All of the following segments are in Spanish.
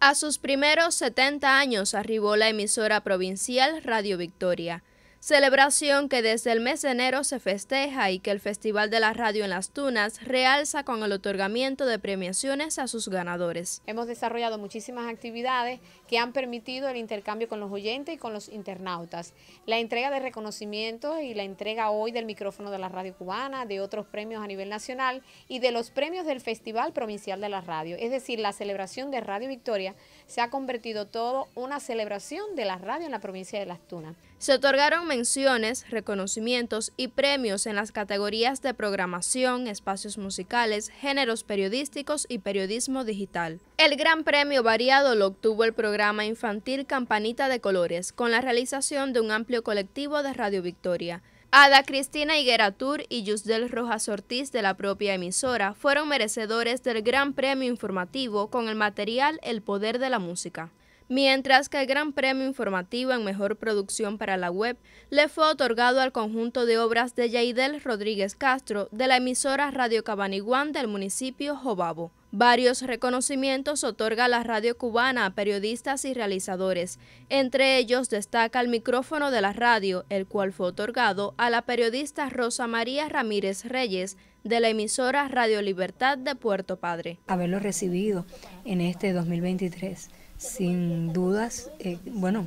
A sus primeros setenta años arribó la emisora provincial Radio Victoria celebración que desde el mes de enero se festeja y que el Festival de la Radio en las Tunas realza con el otorgamiento de premiaciones a sus ganadores. Hemos desarrollado muchísimas actividades que han permitido el intercambio con los oyentes y con los internautas, la entrega de reconocimientos y la entrega hoy del micrófono de la radio cubana, de otros premios a nivel nacional y de los premios del Festival Provincial de la Radio. Es decir, la celebración de Radio Victoria se ha convertido todo una celebración de la radio en la provincia de Las Tunas. Se otorgaron menciones, reconocimientos y premios en las categorías de programación, espacios musicales, géneros periodísticos y periodismo digital. El gran premio variado lo obtuvo el programa infantil Campanita de Colores, con la realización de un amplio colectivo de Radio Victoria. Ada Cristina Higuera Tour y Yusdel Rojas Ortiz de la propia emisora fueron merecedores del Gran Premio Informativo con el material El Poder de la Música mientras que el Gran Premio Informativo en Mejor Producción para la Web le fue otorgado al conjunto de obras de Yaidel Rodríguez Castro de la emisora Radio Cabaniguán del municipio Jobabo. Varios reconocimientos otorga la radio cubana a periodistas y realizadores. Entre ellos destaca el micrófono de la radio, el cual fue otorgado a la periodista Rosa María Ramírez Reyes de la emisora Radio Libertad de Puerto Padre. Haberlo recibido en este 2023 sin dudas, eh, bueno,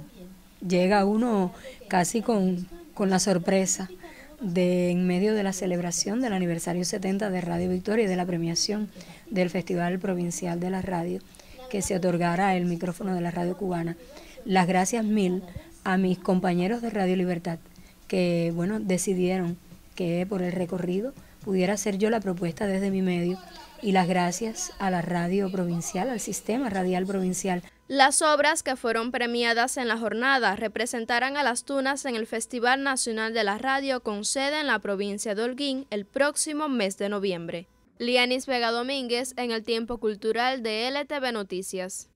llega uno casi con, con la sorpresa de en medio de la celebración del aniversario 70 de Radio Victoria y de la premiación del Festival Provincial de la Radio, que se otorgara el micrófono de la radio cubana. Las gracias mil a mis compañeros de Radio Libertad, que bueno, decidieron que por el recorrido pudiera ser yo la propuesta desde mi medio y las gracias a la radio provincial, al sistema radial provincial. Las obras que fueron premiadas en la jornada representarán a las Tunas en el Festival Nacional de la Radio con sede en la provincia de Holguín el próximo mes de noviembre. Lianis Vega Domínguez en el Tiempo Cultural de LTV Noticias.